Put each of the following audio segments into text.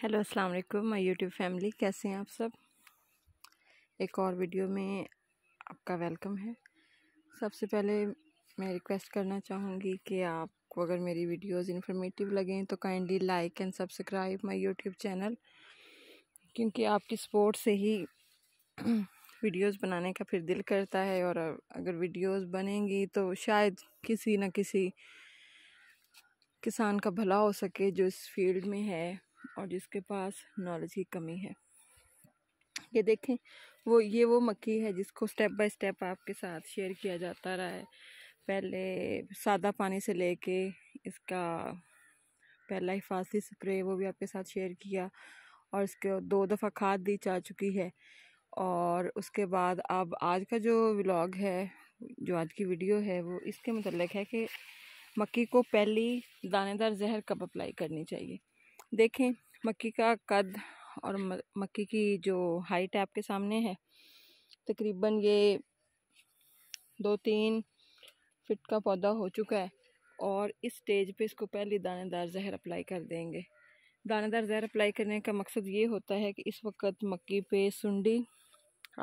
hello अस्सलाम वालेकुम my YouTube family कैसे हैं आप सब एक और वीडियो में आपका वेलकम है सबसे पहले मैं रिक्वेस्ट करना चाहूँगी कि आपको अगर मेरी वीडियोस इन्फॉर्मेटिव लगें तो kindly like and subscribe my YouTube channel क्योंकि आपकी सपोर्ट से ही वीडियोस बनाने का फिर दिल करता है और अगर वीडियोज़ बनेंगी तो शायद किसी न किसी किसान का भला हो सके जो इस फील्ड में है और जिसके पास नॉलेज की कमी है ये देखें वो ये वो मक्की है जिसको स्टेप बाय स्टेप आपके साथ शेयर किया जाता रहा है पहले सादा पानी से लेके इसका पहला हिफाजती स्प्रे वो भी आपके साथ शेयर किया और इसके दो दफ़ा खाद दी जा चुकी है और उसके बाद अब आज का जो व्लॉग है जो आज की वीडियो है वो इसके मतलब है कि मक्की को पहली दानेदार जहर कब अप्लाई करनी चाहिए देखें मक्की का कद और मक्की की जो हाइट आपके सामने है तकरीबन ये दो तीन फिट का पौधा हो चुका है और इस स्टेज पे इसको पहले दानेदार जहर अप्लाई कर देंगे दानेदार जहर अप्लाई करने का मकसद ये होता है कि इस वक्त मक्की पे सुंडी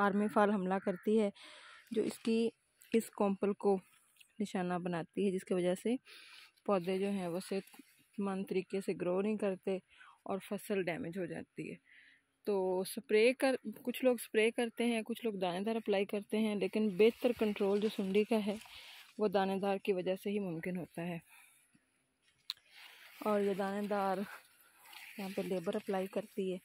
आर्मी फाल हमला करती है जो इसकी इस कॉम्पल को निशाना बनाती है जिसकी वजह से पौधे जो हैं वो सेहतमंद तरीके से ग्रो नहीं करते और फसल डैमेज हो जाती है तो स्प्रे कर कुछ लोग स्प्रे करते हैं कुछ लोग दानेदार अप्लाई करते हैं लेकिन बेहतर कंट्रोल जो सुंडी का है वो दानेदार की वजह से ही मुमकिन होता है और ये दानेदार यहाँ पे लेबर अप्लाई करती है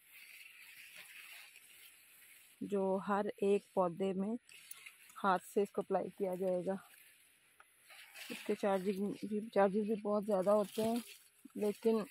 जो हर एक पौधे में हाथ से इसको अप्लाई किया जाएगा इसके चार्जिंग भी चार्जेस भी बहुत ज़्यादा होते हैं लेकिन